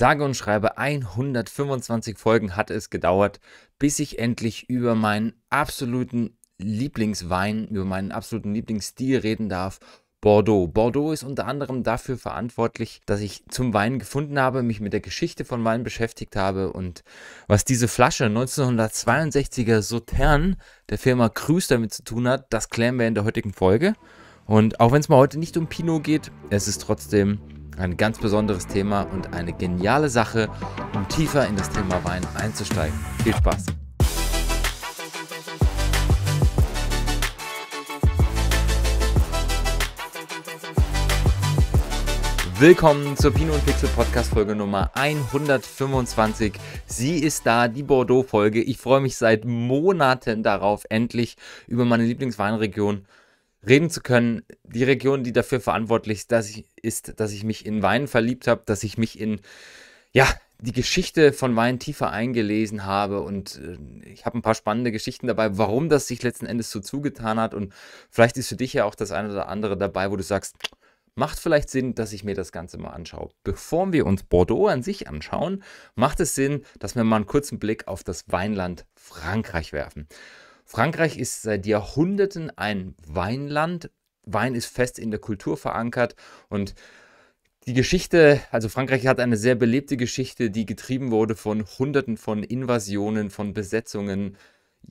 Sage und schreibe 125 Folgen hat es gedauert, bis ich endlich über meinen absoluten Lieblingswein, über meinen absoluten Lieblingsstil reden darf. Bordeaux. Bordeaux ist unter anderem dafür verantwortlich, dass ich zum Wein gefunden habe, mich mit der Geschichte von Wein beschäftigt habe und was diese Flasche 1962er Sautern der Firma Krüß damit zu tun hat, das klären wir in der heutigen Folge. Und auch wenn es mal heute nicht um Pinot geht, es ist trotzdem ein ganz besonderes Thema und eine geniale Sache, um tiefer in das Thema Wein einzusteigen. Viel Spaß! Willkommen zur Pino und Pixel Podcast Folge Nummer 125. Sie ist da, die Bordeaux Folge. Ich freue mich seit Monaten darauf, endlich über meine Lieblingsweinregion zu reden zu können. Die Region, die dafür verantwortlich ist, dass ich, ist, dass ich mich in Wein verliebt habe, dass ich mich in, ja, die Geschichte von Wein tiefer eingelesen habe und äh, ich habe ein paar spannende Geschichten dabei, warum das sich letzten Endes so zugetan hat und vielleicht ist für dich ja auch das eine oder andere dabei, wo du sagst, macht vielleicht Sinn, dass ich mir das Ganze mal anschaue. Bevor wir uns Bordeaux an sich anschauen, macht es Sinn, dass wir mal einen kurzen Blick auf das Weinland Frankreich werfen. Frankreich ist seit Jahrhunderten ein Weinland. Wein ist fest in der Kultur verankert und die Geschichte, also Frankreich hat eine sehr belebte Geschichte, die getrieben wurde von Hunderten von Invasionen, von Besetzungen,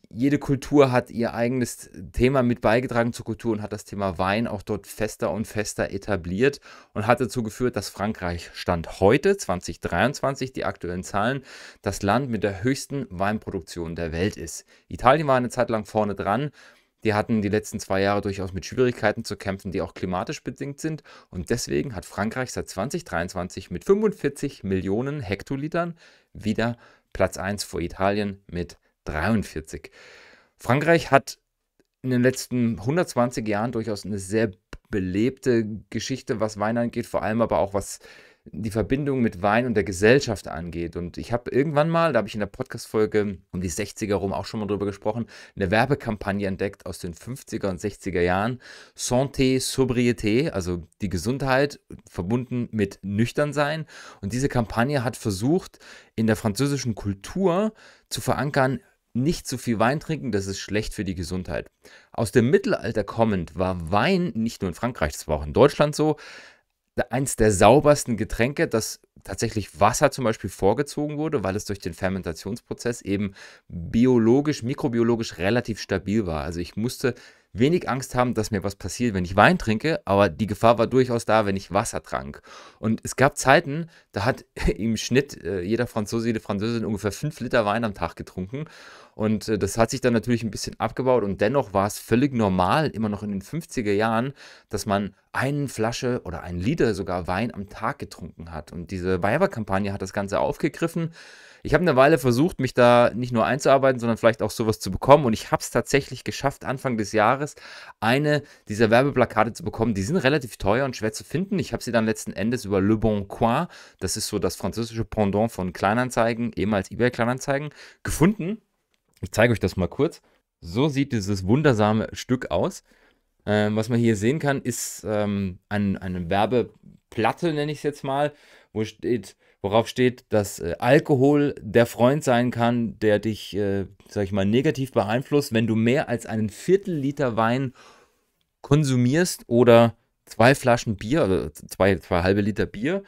jede Kultur hat ihr eigenes Thema mit beigetragen zur Kultur und hat das Thema Wein auch dort fester und fester etabliert und hat dazu geführt, dass Frankreich Stand heute, 2023, die aktuellen Zahlen, das Land mit der höchsten Weinproduktion der Welt ist. Italien war eine Zeit lang vorne dran. Die hatten die letzten zwei Jahre durchaus mit Schwierigkeiten zu kämpfen, die auch klimatisch bedingt sind. Und deswegen hat Frankreich seit 2023 mit 45 Millionen Hektolitern wieder Platz 1 vor Italien mit 43. Frankreich hat in den letzten 120 Jahren durchaus eine sehr belebte Geschichte, was Wein angeht, vor allem aber auch was die Verbindung mit Wein und der Gesellschaft angeht. Und ich habe irgendwann mal, da habe ich in der Podcast-Folge um die 60er rum auch schon mal drüber gesprochen, eine Werbekampagne entdeckt aus den 50er und 60er Jahren. Santé, Sobriété, also die Gesundheit verbunden mit Nüchternsein. Und diese Kampagne hat versucht, in der französischen Kultur zu verankern, nicht zu viel Wein trinken, das ist schlecht für die Gesundheit. Aus dem Mittelalter kommend war Wein nicht nur in Frankreich, das war auch in Deutschland so, eins der saubersten Getränke, das tatsächlich Wasser zum Beispiel vorgezogen wurde, weil es durch den Fermentationsprozess eben biologisch, mikrobiologisch relativ stabil war. Also ich musste wenig Angst haben, dass mir was passiert, wenn ich Wein trinke, aber die Gefahr war durchaus da, wenn ich Wasser trank. Und es gab Zeiten, da hat im Schnitt äh, jeder Franzose, jede Französin ungefähr fünf Liter Wein am Tag getrunken. Und äh, das hat sich dann natürlich ein bisschen abgebaut und dennoch war es völlig normal, immer noch in den 50er Jahren, dass man eine Flasche oder ein Liter sogar Wein am Tag getrunken hat. Und diese Weiberkampagne hat das Ganze aufgegriffen. Ich habe eine Weile versucht, mich da nicht nur einzuarbeiten, sondern vielleicht auch sowas zu bekommen. Und ich habe es tatsächlich geschafft, Anfang des Jahres eine dieser Werbeplakate zu bekommen. Die sind relativ teuer und schwer zu finden. Ich habe sie dann letzten Endes über Le Bon Coin, das ist so das französische Pendant von Kleinanzeigen, ehemals eBay Kleinanzeigen, gefunden ich zeige euch das mal kurz. So sieht dieses wundersame Stück aus. Ähm, was man hier sehen kann, ist ähm, ein, eine Werbeplatte, nenne ich es jetzt mal, wo steht, worauf steht, dass äh, Alkohol der Freund sein kann, der dich, äh, sag ich mal, negativ beeinflusst, wenn du mehr als einen Viertel Liter Wein konsumierst oder zwei Flaschen Bier, also zwei, zwei halbe Liter Bier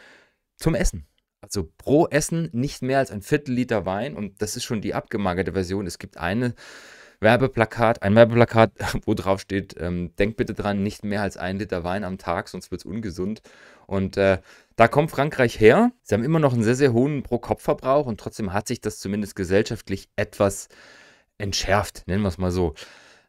zum Essen also pro Essen nicht mehr als ein Viertel Liter Wein und das ist schon die abgemagerte Version. Es gibt eine Werbeplakat, ein Werbeplakat, wo drauf steht, ähm, denkt bitte dran, nicht mehr als ein Liter Wein am Tag, sonst wird es ungesund. Und äh, da kommt Frankreich her. Sie haben immer noch einen sehr, sehr hohen Pro-Kopf-Verbrauch und trotzdem hat sich das zumindest gesellschaftlich etwas entschärft, nennen wir es mal so.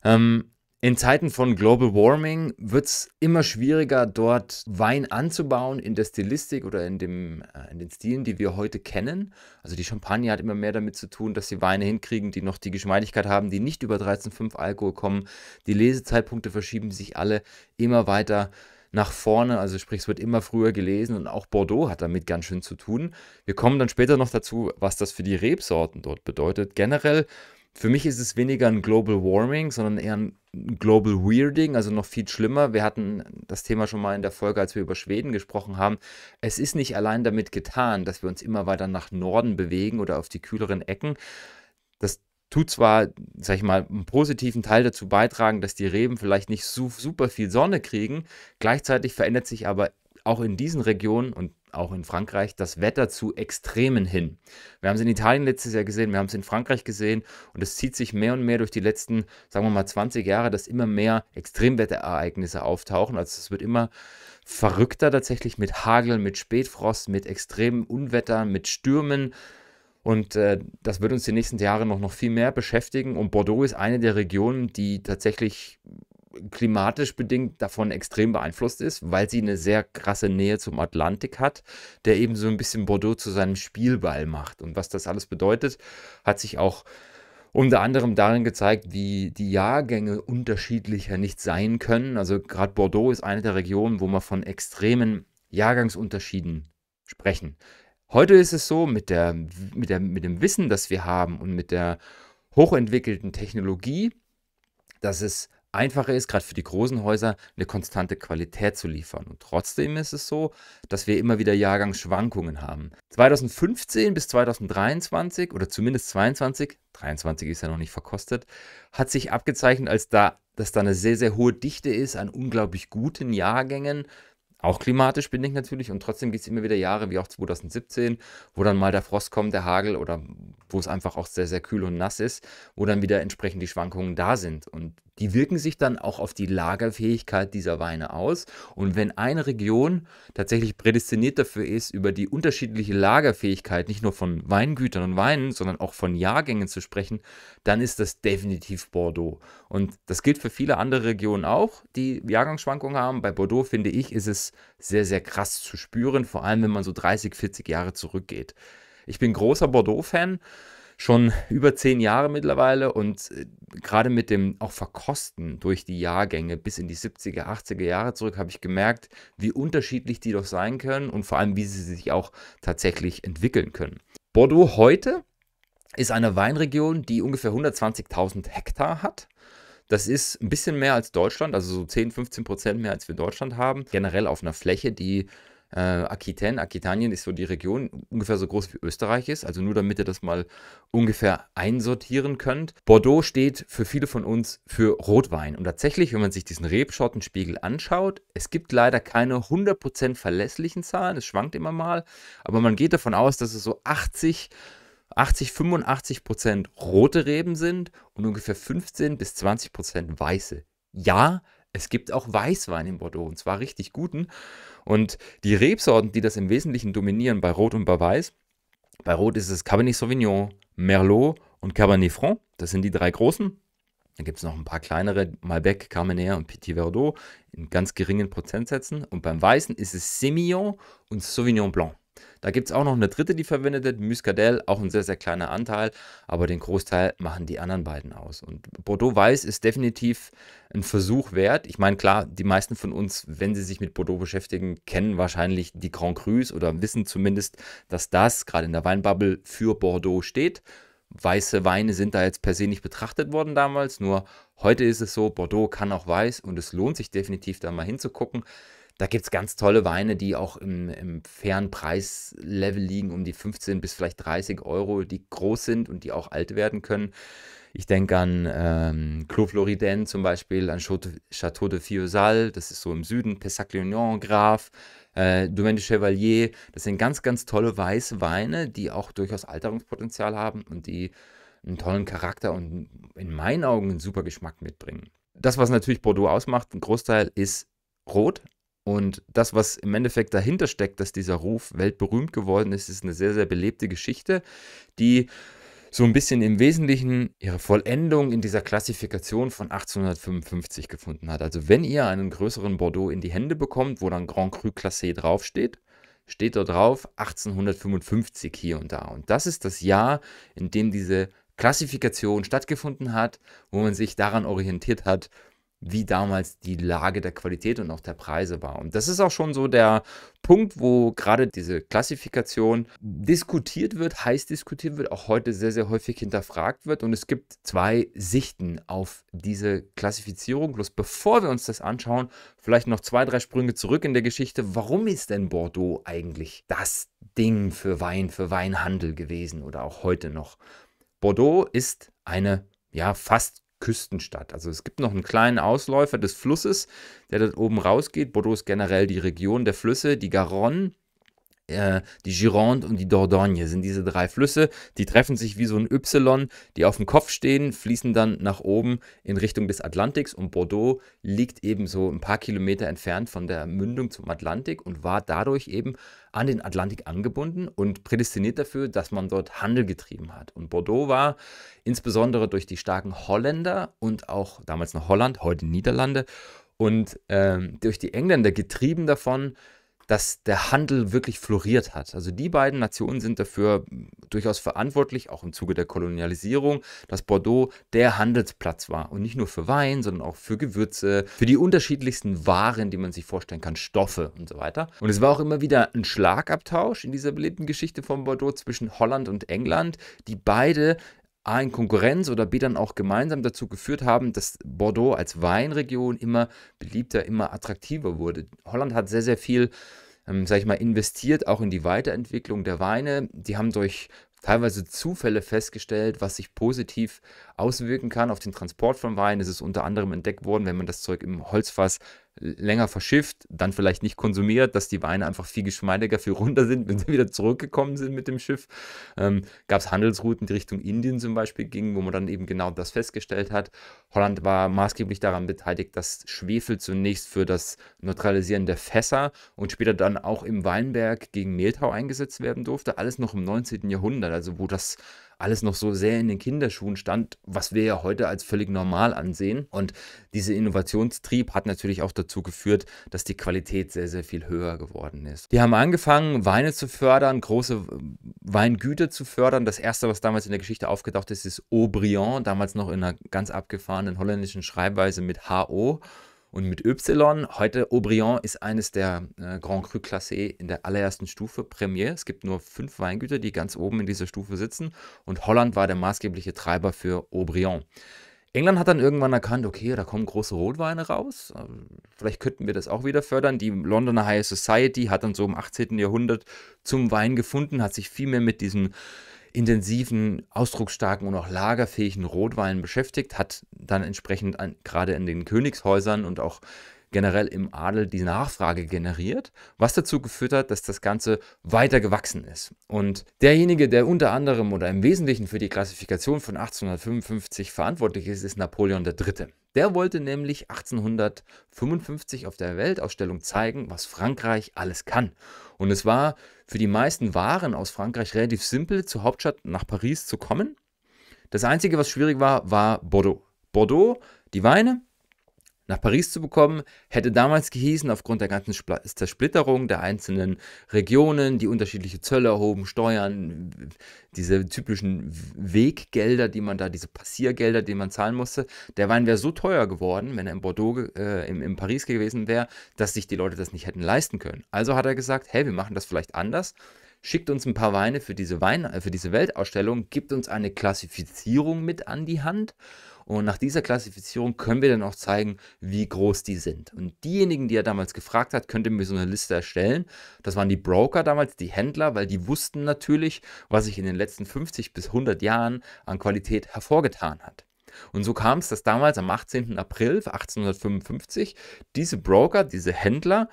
Ähm, in Zeiten von Global Warming wird es immer schwieriger, dort Wein anzubauen in der Stilistik oder in, dem, äh, in den Stilen, die wir heute kennen. Also die Champagne hat immer mehr damit zu tun, dass sie Weine hinkriegen, die noch die Geschmeidigkeit haben, die nicht über 13,5 Alkohol kommen. Die Lesezeitpunkte verschieben sich alle immer weiter nach vorne, also sprich, es wird immer früher gelesen und auch Bordeaux hat damit ganz schön zu tun. Wir kommen dann später noch dazu, was das für die Rebsorten dort bedeutet. Generell für mich ist es weniger ein Global Warming, sondern eher ein Global Weirding, also noch viel schlimmer. Wir hatten das Thema schon mal in der Folge, als wir über Schweden gesprochen haben. Es ist nicht allein damit getan, dass wir uns immer weiter nach Norden bewegen oder auf die kühleren Ecken. Das tut zwar, sag ich mal, einen positiven Teil dazu beitragen, dass die Reben vielleicht nicht so super viel Sonne kriegen. Gleichzeitig verändert sich aber auch in diesen Regionen und auch in Frankreich, das Wetter zu Extremen hin. Wir haben es in Italien letztes Jahr gesehen, wir haben es in Frankreich gesehen und es zieht sich mehr und mehr durch die letzten, sagen wir mal, 20 Jahre, dass immer mehr Extremwetterereignisse auftauchen. Also es wird immer verrückter tatsächlich mit Hagel, mit Spätfrost, mit extremen Unwettern, mit Stürmen. Und äh, das wird uns die nächsten Jahre noch, noch viel mehr beschäftigen. Und Bordeaux ist eine der Regionen, die tatsächlich klimatisch bedingt davon extrem beeinflusst ist, weil sie eine sehr krasse Nähe zum Atlantik hat, der eben so ein bisschen Bordeaux zu seinem Spielball macht. Und was das alles bedeutet, hat sich auch unter anderem darin gezeigt, wie die Jahrgänge unterschiedlicher nicht sein können. Also gerade Bordeaux ist eine der Regionen, wo man von extremen Jahrgangsunterschieden sprechen. Heute ist es so, mit, der, mit, der, mit dem Wissen, das wir haben und mit der hochentwickelten Technologie, dass es einfacher ist, gerade für die großen Häuser, eine konstante Qualität zu liefern. Und trotzdem ist es so, dass wir immer wieder Jahrgangsschwankungen haben. 2015 bis 2023 oder zumindest 22, 23 ist ja noch nicht verkostet, hat sich abgezeichnet, als da, dass da eine sehr, sehr hohe Dichte ist an unglaublich guten Jahrgängen auch klimatisch bin ich natürlich und trotzdem gibt es immer wieder Jahre wie auch 2017, wo dann mal der Frost kommt, der Hagel oder wo es einfach auch sehr, sehr kühl und nass ist, wo dann wieder entsprechend die Schwankungen da sind. Und die wirken sich dann auch auf die Lagerfähigkeit dieser Weine aus. Und wenn eine Region tatsächlich prädestiniert dafür ist, über die unterschiedliche Lagerfähigkeit nicht nur von Weingütern und Weinen, sondern auch von Jahrgängen zu sprechen, dann ist das definitiv Bordeaux. Und das gilt für viele andere Regionen auch, die Jahrgangsschwankungen haben. Bei Bordeaux, finde ich, ist es sehr, sehr krass zu spüren, vor allem wenn man so 30, 40 Jahre zurückgeht. Ich bin großer Bordeaux-Fan, schon über zehn Jahre mittlerweile und äh, gerade mit dem auch Verkosten durch die Jahrgänge bis in die 70er, 80er Jahre zurück habe ich gemerkt, wie unterschiedlich die doch sein können und vor allem, wie sie sich auch tatsächlich entwickeln können. Bordeaux heute ist eine Weinregion, die ungefähr 120.000 Hektar hat das ist ein bisschen mehr als Deutschland, also so 10, 15 Prozent mehr als wir Deutschland haben. Generell auf einer Fläche, die äh, Aquitaine, Aquitanien ist so die Region, ungefähr so groß wie Österreich ist. Also nur damit ihr das mal ungefähr einsortieren könnt. Bordeaux steht für viele von uns für Rotwein. Und tatsächlich, wenn man sich diesen Rebschottenspiegel anschaut, es gibt leider keine 100% verlässlichen Zahlen. Es schwankt immer mal. Aber man geht davon aus, dass es so 80 80, 85 Prozent rote Reben sind und ungefähr 15 bis 20 Prozent weiße. Ja, es gibt auch Weißwein in Bordeaux und zwar richtig guten. Und die Rebsorten, die das im Wesentlichen dominieren bei Rot und bei Weiß, bei Rot ist es Cabernet Sauvignon, Merlot und Cabernet Franc. Das sind die drei großen. Dann gibt es noch ein paar kleinere, Malbec, Carmenère und Petit Verdot in ganz geringen Prozentsätzen. Und beim Weißen ist es Semillon und Sauvignon Blanc. Da gibt es auch noch eine dritte, die verwendet wird, Muscadel, auch ein sehr, sehr kleiner Anteil, aber den Großteil machen die anderen beiden aus. Und Bordeaux Weiß ist definitiv ein Versuch wert. Ich meine, klar, die meisten von uns, wenn sie sich mit Bordeaux beschäftigen, kennen wahrscheinlich die Grand Crus oder wissen zumindest, dass das gerade in der Weinbubble für Bordeaux steht. Weiße Weine sind da jetzt per se nicht betrachtet worden damals, nur heute ist es so, Bordeaux kann auch weiß und es lohnt sich definitiv da mal hinzugucken. Da gibt es ganz tolle Weine, die auch im, im, fairen Preislevel liegen, um die 15 bis vielleicht 30 Euro, die groß sind und die auch alt werden können. Ich denke an ähm, Clos Floriden zum Beispiel, an Château de Fiosal, das ist so im Süden, Pessac-Lignon, Graf, äh, Domaine du Chevalier. Das sind ganz, ganz tolle weiße Weine, die auch durchaus Alterungspotenzial haben und die einen tollen Charakter und in meinen Augen einen super Geschmack mitbringen. Das, was natürlich Bordeaux ausmacht, ein Großteil ist rot, und das, was im Endeffekt dahinter steckt, dass dieser Ruf weltberühmt geworden ist, ist eine sehr, sehr belebte Geschichte, die so ein bisschen im Wesentlichen ihre Vollendung in dieser Klassifikation von 1855 gefunden hat. Also wenn ihr einen größeren Bordeaux in die Hände bekommt, wo dann Grand Cru Classé draufsteht, steht da drauf 1855 hier und da. Und das ist das Jahr, in dem diese Klassifikation stattgefunden hat, wo man sich daran orientiert hat, wie damals die Lage der Qualität und auch der Preise war. Und das ist auch schon so der Punkt, wo gerade diese Klassifikation diskutiert wird, heiß diskutiert wird, auch heute sehr, sehr häufig hinterfragt wird. Und es gibt zwei Sichten auf diese Klassifizierung. Bloß bevor wir uns das anschauen, vielleicht noch zwei, drei Sprünge zurück in der Geschichte. Warum ist denn Bordeaux eigentlich das Ding für Wein, für Weinhandel gewesen oder auch heute noch? Bordeaux ist eine ja, fast Küstenstadt. Also es gibt noch einen kleinen Ausläufer des Flusses, der dort oben rausgeht. Bordeaux ist generell die Region der Flüsse. Die Garonne äh, die Gironde und die Dordogne sind diese drei Flüsse. Die treffen sich wie so ein Y, die auf dem Kopf stehen, fließen dann nach oben in Richtung des Atlantiks und Bordeaux liegt eben so ein paar Kilometer entfernt von der Mündung zum Atlantik und war dadurch eben an den Atlantik angebunden und prädestiniert dafür, dass man dort Handel getrieben hat. Und Bordeaux war insbesondere durch die starken Holländer und auch damals noch Holland, heute Niederlande und äh, durch die Engländer getrieben davon, dass der Handel wirklich floriert hat. Also die beiden Nationen sind dafür durchaus verantwortlich, auch im Zuge der Kolonialisierung, dass Bordeaux der Handelsplatz war. Und nicht nur für Wein, sondern auch für Gewürze, für die unterschiedlichsten Waren, die man sich vorstellen kann, Stoffe und so weiter. Und es war auch immer wieder ein Schlagabtausch in dieser belebten Geschichte von Bordeaux zwischen Holland und England, die beide A in Konkurrenz oder B dann auch gemeinsam dazu geführt haben, dass Bordeaux als Weinregion immer beliebter, immer attraktiver wurde. Holland hat sehr, sehr viel, ähm, sag ich mal, investiert, auch in die Weiterentwicklung der Weine. Die haben durch teilweise Zufälle festgestellt, was sich positiv auswirken kann auf den Transport von Wein. Es ist unter anderem entdeckt worden, wenn man das Zeug im Holzfass länger verschifft, dann vielleicht nicht konsumiert, dass die Weine einfach viel geschmeidiger, viel runter sind, wenn sie wieder zurückgekommen sind mit dem Schiff. Ähm, Gab es Handelsrouten, die Richtung Indien zum Beispiel gingen, wo man dann eben genau das festgestellt hat. Holland war maßgeblich daran beteiligt, dass Schwefel zunächst für das Neutralisieren der Fässer und später dann auch im Weinberg gegen Mehltau eingesetzt werden durfte. Alles noch im 19. Jahrhundert, also wo das alles noch so sehr in den Kinderschuhen stand, was wir ja heute als völlig normal ansehen. Und dieser Innovationstrieb hat natürlich auch dazu geführt, dass die Qualität sehr, sehr viel höher geworden ist. Die haben angefangen, Weine zu fördern, große äh, Weingüter zu fördern. Das erste, was damals in der Geschichte aufgetaucht ist, ist Aubryon, damals noch in einer ganz abgefahrenen holländischen Schreibweise mit HO. Und mit Y, heute Aubryon ist eines der äh, Grand Cru Classé in der allerersten Stufe, Premier. Es gibt nur fünf Weingüter, die ganz oben in dieser Stufe sitzen. Und Holland war der maßgebliche Treiber für Aubryon. England hat dann irgendwann erkannt, okay, da kommen große Rotweine raus. Ähm, vielleicht könnten wir das auch wieder fördern. Die Londoner High Society hat dann so im 18. Jahrhundert zum Wein gefunden, hat sich viel mehr mit diesen intensiven, ausdrucksstarken und auch lagerfähigen Rotweinen beschäftigt, hat dann entsprechend an, gerade in den Königshäusern und auch generell im Adel die Nachfrage generiert, was dazu geführt hat, dass das Ganze weiter gewachsen ist. Und derjenige, der unter anderem oder im Wesentlichen für die Klassifikation von 1855 verantwortlich ist, ist Napoleon III. Der wollte nämlich 1855 auf der Weltausstellung zeigen, was Frankreich alles kann und es war für die meisten Waren aus Frankreich relativ simpel, zur Hauptstadt nach Paris zu kommen. Das Einzige, was schwierig war, war Bordeaux. Bordeaux, die Weine, nach Paris zu bekommen, hätte damals gehießen, aufgrund der ganzen Spl Zersplitterung der einzelnen Regionen, die unterschiedliche Zölle erhoben, Steuern, diese typischen Weggelder, die man da, diese Passiergelder, die man zahlen musste, der Wein wäre so teuer geworden, wenn er in Bordeaux, äh, im, im Paris gewesen wäre, dass sich die Leute das nicht hätten leisten können. Also hat er gesagt, hey, wir machen das vielleicht anders schickt uns ein paar Weine für diese, Wein, äh, für diese Weltausstellung, gibt uns eine Klassifizierung mit an die Hand und nach dieser Klassifizierung können wir dann auch zeigen, wie groß die sind. Und diejenigen, die er damals gefragt hat, könnte mir so eine Liste erstellen. Das waren die Broker damals, die Händler, weil die wussten natürlich, was sich in den letzten 50 bis 100 Jahren an Qualität hervorgetan hat. Und so kam es, dass damals am 18. April 1855 diese Broker, diese Händler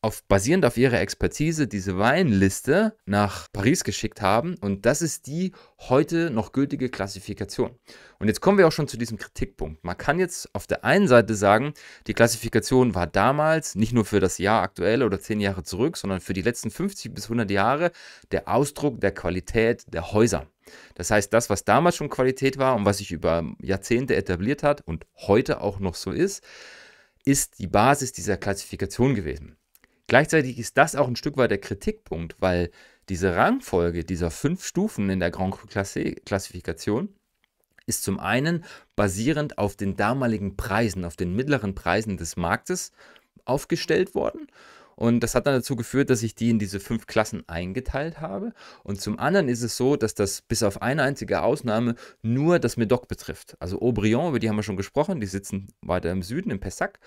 auf, basierend auf ihrer Expertise diese Weinliste nach Paris geschickt haben. Und das ist die heute noch gültige Klassifikation. Und jetzt kommen wir auch schon zu diesem Kritikpunkt. Man kann jetzt auf der einen Seite sagen, die Klassifikation war damals nicht nur für das Jahr aktuell oder zehn Jahre zurück, sondern für die letzten 50 bis 100 Jahre der Ausdruck der Qualität der Häuser. Das heißt, das, was damals schon Qualität war und was sich über Jahrzehnte etabliert hat und heute auch noch so ist, ist die Basis dieser Klassifikation gewesen. Gleichzeitig ist das auch ein Stück weit der Kritikpunkt, weil diese Rangfolge dieser fünf Stufen in der Grand Cru Klassifikation ist zum einen basierend auf den damaligen Preisen, auf den mittleren Preisen des Marktes aufgestellt worden. Und das hat dann dazu geführt, dass ich die in diese fünf Klassen eingeteilt habe. Und zum anderen ist es so, dass das bis auf eine einzige Ausnahme nur das Medoc betrifft. Also Aubryon, über die haben wir schon gesprochen, die sitzen weiter im Süden, im Pessac.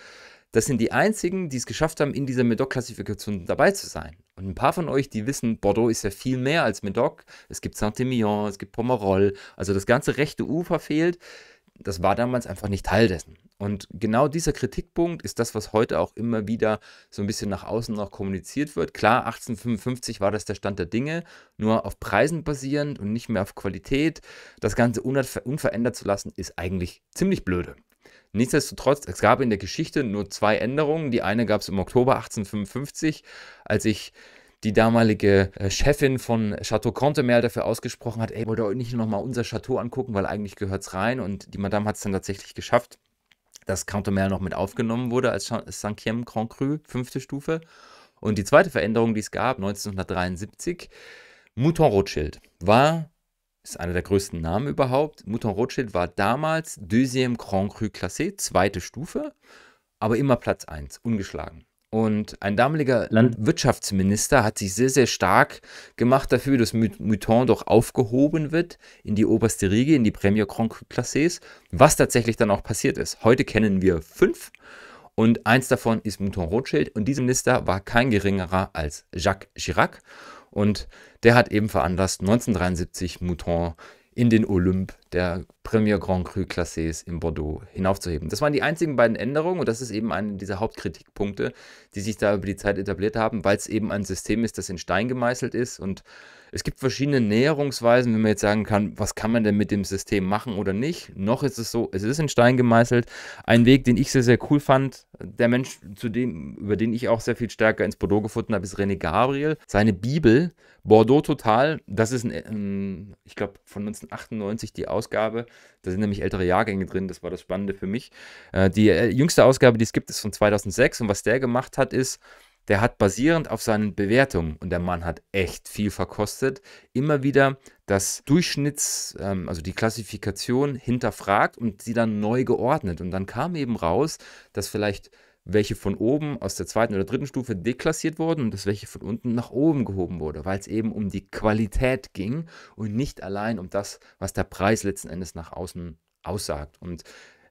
Das sind die einzigen, die es geschafft haben, in dieser Medoc-Klassifikation dabei zu sein. Und ein paar von euch, die wissen, Bordeaux ist ja viel mehr als Medoc. Es gibt Saint-Emilion, es gibt Pomerol. Also das ganze rechte Ufer fehlt. Das war damals einfach nicht Teil dessen. Und genau dieser Kritikpunkt ist das, was heute auch immer wieder so ein bisschen nach außen noch kommuniziert wird. Klar, 1855 war das der Stand der Dinge, nur auf Preisen basierend und nicht mehr auf Qualität. Das Ganze unverändert zu lassen, ist eigentlich ziemlich blöde. Nichtsdestotrotz, es gab in der Geschichte nur zwei Änderungen. Die eine gab es im Oktober 1855, als ich die damalige äh, Chefin von Chateau Contemer dafür ausgesprochen hat, ey, wollt ihr euch nicht nochmal unser Chateau angucken, weil eigentlich gehört es rein. Und die Madame hat es dann tatsächlich geschafft, dass Contemer noch mit aufgenommen wurde als Cinquième Grand Cru, fünfte Stufe. Und die zweite Veränderung, die es gab, 1973, Mouton Rothschild war ist einer der größten Namen überhaupt. Mouton Rothschild war damals Deuxième Grand Cru Classé, zweite Stufe, aber immer Platz 1, ungeschlagen. Und ein damaliger Landwirtschaftsminister hat sich sehr, sehr stark gemacht dafür, dass Mouton doch aufgehoben wird in die oberste Riege, in die Premier Grand Cru Classés, was tatsächlich dann auch passiert ist. Heute kennen wir fünf und eins davon ist Mouton Rothschild und dieser Minister war kein geringerer als Jacques Chirac. Und der hat eben veranlasst, 1973 Mouton in den Olymp der Premier Grand Cru Classés in Bordeaux hinaufzuheben. Das waren die einzigen beiden Änderungen und das ist eben einer dieser Hauptkritikpunkte, die sich da über die Zeit etabliert haben, weil es eben ein System ist, das in Stein gemeißelt ist und es gibt verschiedene Näherungsweisen, wenn man jetzt sagen kann, was kann man denn mit dem System machen oder nicht. Noch ist es so, es ist in Stein gemeißelt. Ein Weg, den ich sehr, sehr cool fand, der Mensch, zu dem, über den ich auch sehr viel stärker ins Bordeaux gefunden habe, ist René Gabriel. Seine Bibel, Bordeaux Total, das ist, ein, ähm, ich glaube, von 1998 die Ausgabe Ausgabe. Da sind nämlich ältere Jahrgänge drin, das war das Spannende für mich. Äh, die äh, jüngste Ausgabe, die es gibt, ist von 2006 und was der gemacht hat, ist, der hat basierend auf seinen Bewertungen, und der Mann hat echt viel verkostet, immer wieder das Durchschnitts, ähm, also die Klassifikation hinterfragt und sie dann neu geordnet. Und dann kam eben raus, dass vielleicht welche von oben aus der zweiten oder dritten Stufe deklassiert wurden und das welche von unten nach oben gehoben wurde, weil es eben um die Qualität ging und nicht allein um das, was der Preis letzten Endes nach außen aussagt. Und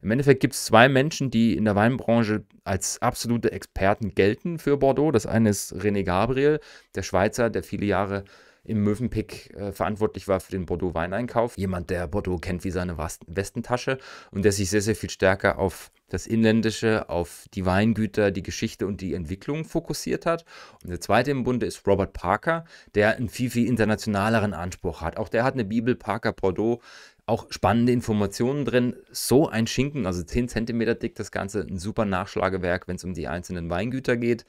im Endeffekt gibt es zwei Menschen, die in der Weinbranche als absolute Experten gelten für Bordeaux. Das eine ist René Gabriel, der Schweizer, der viele Jahre im Mövenpick äh, verantwortlich war für den Bordeaux-Weineinkauf. Jemand, der Bordeaux kennt wie seine Westentasche und der sich sehr, sehr viel stärker auf das Inländische auf die Weingüter, die Geschichte und die Entwicklung fokussiert hat. Und der zweite im Bunde ist Robert Parker, der einen viel, viel internationaleren Anspruch hat. Auch der hat eine Bibel, Parker Bordeaux, auch spannende Informationen drin. So ein Schinken, also 10 cm dick, das Ganze ein super Nachschlagewerk, wenn es um die einzelnen Weingüter geht.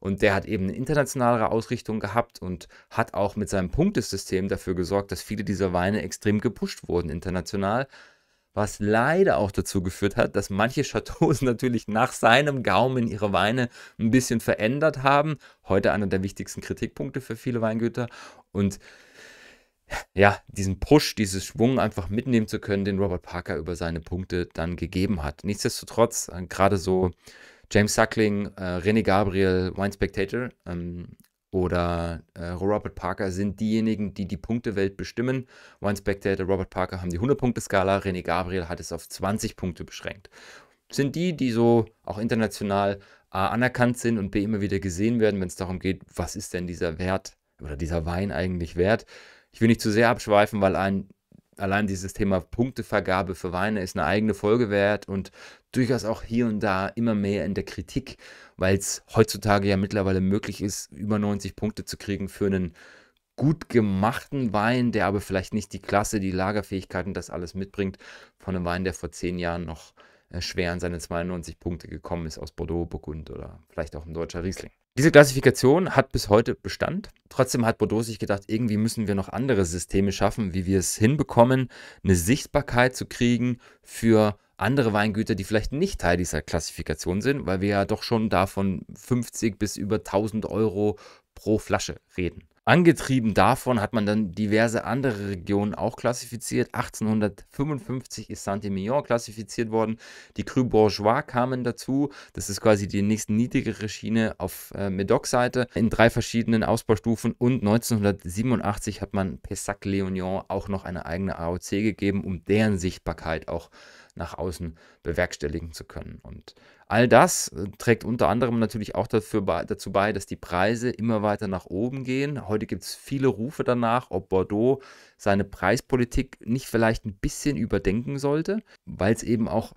Und der hat eben eine internationalere Ausrichtung gehabt und hat auch mit seinem Punktesystem dafür gesorgt, dass viele dieser Weine extrem gepusht wurden international was leider auch dazu geführt hat, dass manche Chateaus natürlich nach seinem Gaumen ihre Weine ein bisschen verändert haben. Heute einer der wichtigsten Kritikpunkte für viele Weingüter. Und ja, diesen Push, diesen Schwung einfach mitnehmen zu können, den Robert Parker über seine Punkte dann gegeben hat. Nichtsdestotrotz, äh, gerade so James Suckling, äh, René Gabriel, Wine Spectator, ähm, oder äh, Robert Parker sind diejenigen, die die Punktewelt bestimmen. One Spectator, Robert Parker haben die 100-Punkte-Skala, René Gabriel hat es auf 20 Punkte beschränkt. Sind die, die so auch international A äh, anerkannt sind und B immer wieder gesehen werden, wenn es darum geht, was ist denn dieser Wert oder dieser Wein eigentlich wert. Ich will nicht zu sehr abschweifen, weil ein, allein dieses Thema Punktevergabe für Weine ist eine eigene Folge wert und durchaus auch hier und da immer mehr in der Kritik weil es heutzutage ja mittlerweile möglich ist, über 90 Punkte zu kriegen für einen gut gemachten Wein, der aber vielleicht nicht die Klasse, die Lagerfähigkeiten, das alles mitbringt, von einem Wein, der vor zehn Jahren noch äh, schwer an seine 92 Punkte gekommen ist aus Bordeaux, Burgund oder vielleicht auch ein deutscher Riesling. Diese Klassifikation hat bis heute Bestand. Trotzdem hat Bordeaux sich gedacht, irgendwie müssen wir noch andere Systeme schaffen, wie wir es hinbekommen, eine Sichtbarkeit zu kriegen für andere Weingüter, die vielleicht nicht Teil dieser Klassifikation sind, weil wir ja doch schon davon 50 bis über 1000 Euro pro Flasche reden. Angetrieben davon hat man dann diverse andere Regionen auch klassifiziert. 1855 ist Saint-Emilion klassifiziert worden. Die Cru Bourgeois kamen dazu. Das ist quasi die nächste niedrigere Schiene auf äh, Medoc-Seite in drei verschiedenen Ausbaustufen. Und 1987 hat man Pessac léonion auch noch eine eigene AOC gegeben, um deren Sichtbarkeit auch zu nach außen bewerkstelligen zu können. Und All das äh, trägt unter anderem natürlich auch dafür bei, dazu bei, dass die Preise immer weiter nach oben gehen. Heute gibt es viele Rufe danach, ob Bordeaux seine Preispolitik nicht vielleicht ein bisschen überdenken sollte, weil es eben auch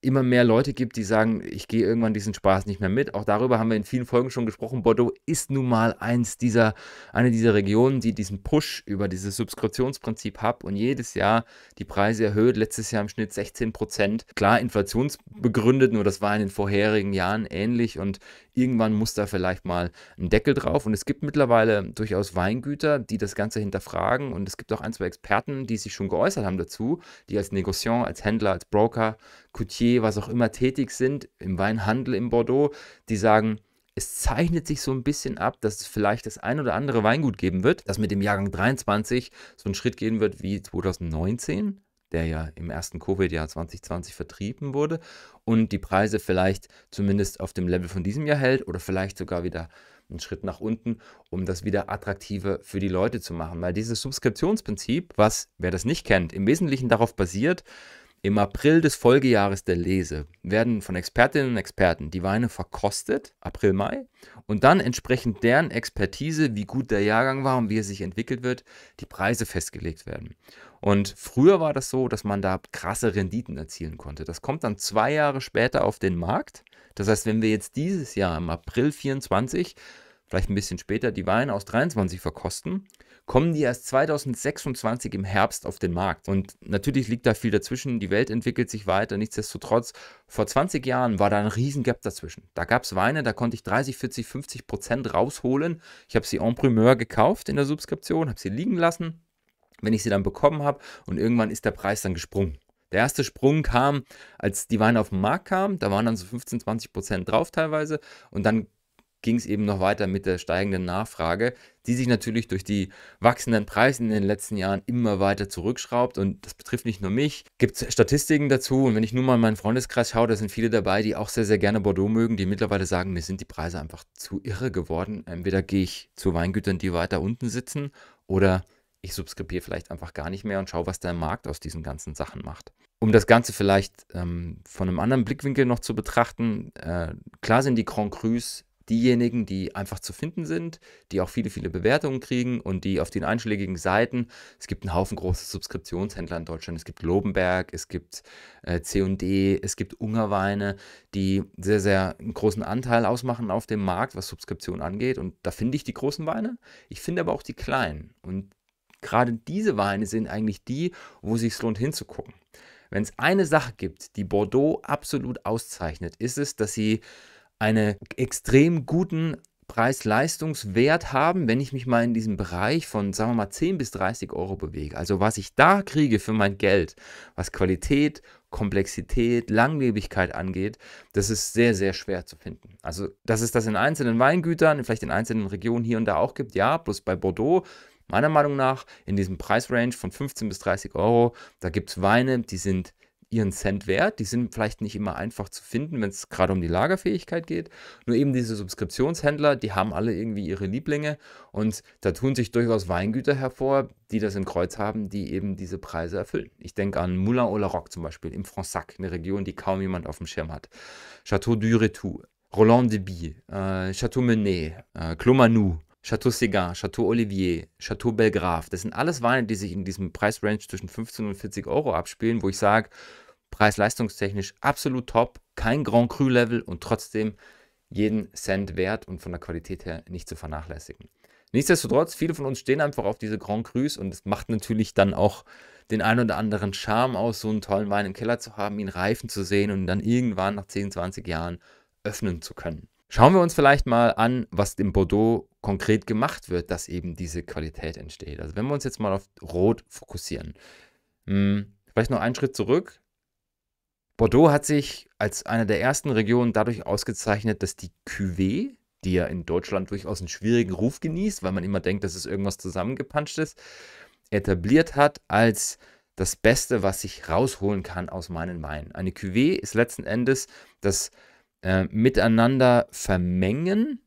immer mehr Leute gibt, die sagen, ich gehe irgendwann diesen Spaß nicht mehr mit. Auch darüber haben wir in vielen Folgen schon gesprochen. Bordeaux ist nun mal eins dieser, eine dieser Regionen, die diesen Push über dieses Subskriptionsprinzip hat und jedes Jahr die Preise erhöht. Letztes Jahr im Schnitt 16 Prozent. Klar, inflationsbegründet, nur das war in den vorherigen Jahren ähnlich und irgendwann muss da vielleicht mal ein Deckel drauf. Und es gibt mittlerweile durchaus Weingüter, die das Ganze hinterfragen und es gibt auch ein, zwei Experten, die sich schon geäußert haben dazu, die als Negociant, als Händler, als Broker, Coutier, was auch immer tätig sind im Weinhandel in Bordeaux, die sagen, es zeichnet sich so ein bisschen ab, dass es vielleicht das ein oder andere Weingut geben wird, das mit dem Jahrgang 23 so einen Schritt gehen wird wie 2019 der ja im ersten Covid-Jahr 2020 vertrieben wurde und die Preise vielleicht zumindest auf dem Level von diesem Jahr hält oder vielleicht sogar wieder einen Schritt nach unten, um das wieder attraktiver für die Leute zu machen. Weil dieses Subskriptionsprinzip, was, wer das nicht kennt, im Wesentlichen darauf basiert, im April des Folgejahres der Lese werden von Expertinnen und Experten die Weine verkostet, April, Mai, und dann entsprechend deren Expertise, wie gut der Jahrgang war und wie er sich entwickelt wird, die Preise festgelegt werden. Und früher war das so, dass man da krasse Renditen erzielen konnte. Das kommt dann zwei Jahre später auf den Markt. Das heißt, wenn wir jetzt dieses Jahr im April 24, vielleicht ein bisschen später, die Weine aus 23 verkosten, kommen die erst 2026 im Herbst auf den Markt. Und natürlich liegt da viel dazwischen. Die Welt entwickelt sich weiter. Nichtsdestotrotz, vor 20 Jahren war da ein Riesengap dazwischen. Da gab es Weine, da konnte ich 30, 40, 50 Prozent rausholen. Ich habe sie en primeur gekauft in der Subskription, habe sie liegen lassen wenn ich sie dann bekommen habe und irgendwann ist der Preis dann gesprungen. Der erste Sprung kam, als die Weine auf den Markt kamen, da waren dann so 15, 20 Prozent drauf teilweise und dann ging es eben noch weiter mit der steigenden Nachfrage, die sich natürlich durch die wachsenden Preise in den letzten Jahren immer weiter zurückschraubt. Und das betrifft nicht nur mich. Gibt es Statistiken dazu? Und wenn ich nur mal in meinen Freundeskreis schaue, da sind viele dabei, die auch sehr, sehr gerne Bordeaux mögen, die mittlerweile sagen, mir sind die Preise einfach zu irre geworden. Entweder gehe ich zu Weingütern, die weiter unten sitzen, oder ich subskribiere vielleicht einfach gar nicht mehr und schaue, was der Markt aus diesen ganzen Sachen macht. Um das Ganze vielleicht ähm, von einem anderen Blickwinkel noch zu betrachten, äh, klar sind die Grand Crus diejenigen, die einfach zu finden sind, die auch viele, viele Bewertungen kriegen und die auf den einschlägigen Seiten, es gibt einen Haufen große Subskriptionshändler in Deutschland, es gibt Lobenberg, es gibt äh, C&D, es gibt Ungerweine, die sehr, sehr einen großen Anteil ausmachen auf dem Markt, was Subskription angeht und da finde ich die großen Weine, ich finde aber auch die kleinen und Gerade diese Weine sind eigentlich die, wo es sich lohnt hinzugucken. Wenn es eine Sache gibt, die Bordeaux absolut auszeichnet, ist es, dass sie einen extrem guten Preis-Leistungswert haben, wenn ich mich mal in diesem Bereich von, sagen wir mal, 10 bis 30 Euro bewege. Also was ich da kriege für mein Geld, was Qualität, Komplexität, Langlebigkeit angeht, das ist sehr, sehr schwer zu finden. Also, dass es das in einzelnen Weingütern, vielleicht in einzelnen Regionen hier und da auch gibt, ja, bloß bei Bordeaux meiner Meinung nach in diesem Preisrange von 15 bis 30 Euro, da gibt es Weine, die sind ihren Cent wert. Die sind vielleicht nicht immer einfach zu finden, wenn es gerade um die Lagerfähigkeit geht. Nur eben diese Subskriptionshändler, die haben alle irgendwie ihre Lieblinge und da tun sich durchaus Weingüter hervor, die das im Kreuz haben, die eben diese Preise erfüllen. Ich denke an Moulin Olaroc zum Beispiel im Fronsac, eine Region, die kaum jemand auf dem Schirm hat. Château du Retou, Roland de Bie, äh, Château Menet, äh, Clos Chateau Segar, Chateau Olivier, Chateau Belgrave. Das sind alles Weine, die sich in diesem Preisrange zwischen 15 und 40 Euro abspielen, wo ich sage, preis-leistungstechnisch absolut top, kein Grand Cru-Level und trotzdem jeden Cent wert und von der Qualität her nicht zu vernachlässigen. Nichtsdestotrotz, viele von uns stehen einfach auf diese Grand Crus und es macht natürlich dann auch den einen oder anderen Charme aus, so einen tollen Wein im Keller zu haben, ihn reifen zu sehen und dann irgendwann nach 10, 20 Jahren öffnen zu können. Schauen wir uns vielleicht mal an, was im Bordeaux konkret gemacht wird, dass eben diese Qualität entsteht. Also wenn wir uns jetzt mal auf Rot fokussieren. Hm, vielleicht noch einen Schritt zurück. Bordeaux hat sich als eine der ersten Regionen dadurch ausgezeichnet, dass die Cuvée, die ja in Deutschland durchaus einen schwierigen Ruf genießt, weil man immer denkt, dass es irgendwas zusammengepanscht ist, etabliert hat als das Beste, was ich rausholen kann aus meinen Weinen. Eine Cuvée ist letzten Endes das äh, Miteinander vermengen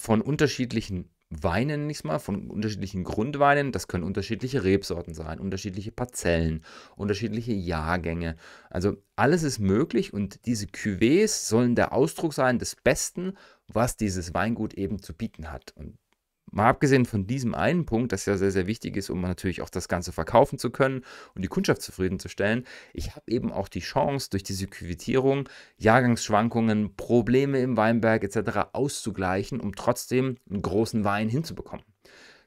von unterschiedlichen Weinen, nicht mal, von unterschiedlichen Grundweinen. Das können unterschiedliche Rebsorten sein, unterschiedliche Parzellen, unterschiedliche Jahrgänge. Also alles ist möglich und diese Cuvées sollen der Ausdruck sein des Besten, was dieses Weingut eben zu bieten hat. Und Mal abgesehen von diesem einen Punkt, das ja sehr, sehr wichtig ist, um natürlich auch das Ganze verkaufen zu können und die Kundschaft zufriedenzustellen, ich habe eben auch die Chance, durch diese Quittierung Jahrgangsschwankungen, Probleme im Weinberg etc. auszugleichen, um trotzdem einen großen Wein hinzubekommen.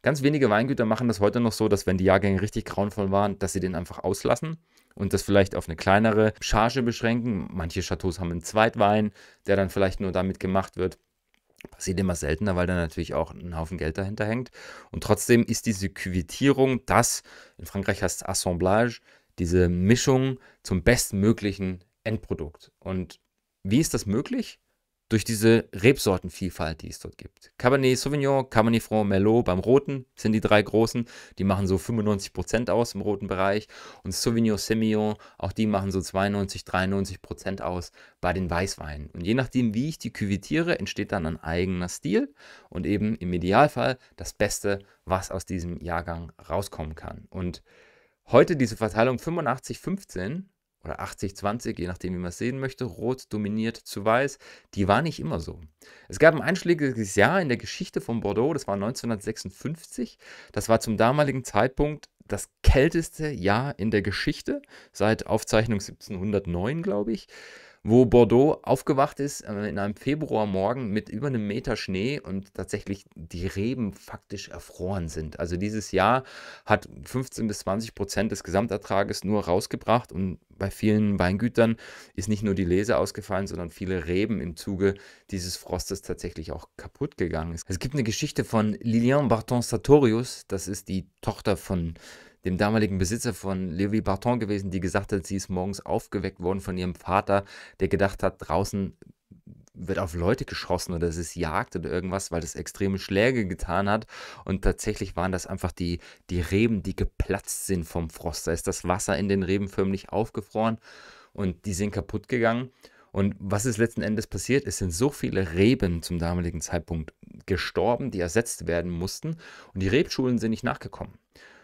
Ganz wenige Weingüter machen das heute noch so, dass wenn die Jahrgänge richtig grauenvoll waren, dass sie den einfach auslassen und das vielleicht auf eine kleinere Charge beschränken. Manche Chateaus haben einen Zweitwein, der dann vielleicht nur damit gemacht wird. Passiert immer seltener, weil da natürlich auch ein Haufen Geld dahinter hängt. Und trotzdem ist diese Küvetierung, das, in Frankreich heißt Assemblage, diese Mischung zum bestmöglichen Endprodukt. Und wie ist das möglich? durch diese Rebsortenvielfalt, die es dort gibt. Cabernet Sauvignon, Cabernet Franc, Merlot beim Roten sind die drei großen. Die machen so 95% aus im roten Bereich. Und Sauvignon Semillon, auch die machen so 92, 93% aus bei den Weißweinen. Und je nachdem, wie ich die küvitiere, entsteht dann ein eigener Stil und eben im Idealfall das Beste, was aus diesem Jahrgang rauskommen kann. Und heute diese Verteilung 85, 15 oder 80-20, je nachdem, wie man es sehen möchte, rot dominiert zu weiß, die war nicht immer so. Es gab ein einschlägiges Jahr in der Geschichte von Bordeaux, das war 1956. Das war zum damaligen Zeitpunkt das kälteste Jahr in der Geschichte, seit Aufzeichnung 1709, glaube ich wo Bordeaux aufgewacht ist äh, in einem Februarmorgen mit über einem Meter Schnee und tatsächlich die Reben faktisch erfroren sind. Also dieses Jahr hat 15 bis 20 Prozent des Gesamtertrages nur rausgebracht und bei vielen Weingütern ist nicht nur die Lese ausgefallen, sondern viele Reben im Zuge dieses Frostes tatsächlich auch kaputt gegangen Es gibt eine Geschichte von Lilian Barton Sartorius, das ist die Tochter von dem damaligen Besitzer von Levi Barton gewesen, die gesagt hat, sie ist morgens aufgeweckt worden von ihrem Vater, der gedacht hat, draußen wird auf Leute geschossen oder es ist Jagd oder irgendwas, weil das extreme Schläge getan hat. Und tatsächlich waren das einfach die, die Reben, die geplatzt sind vom Frost. Da ist das Wasser in den Reben förmlich aufgefroren und die sind kaputt gegangen. Und was ist letzten Endes passiert? Es sind so viele Reben zum damaligen Zeitpunkt gestorben, die ersetzt werden mussten. Und die Rebschulen sind nicht nachgekommen.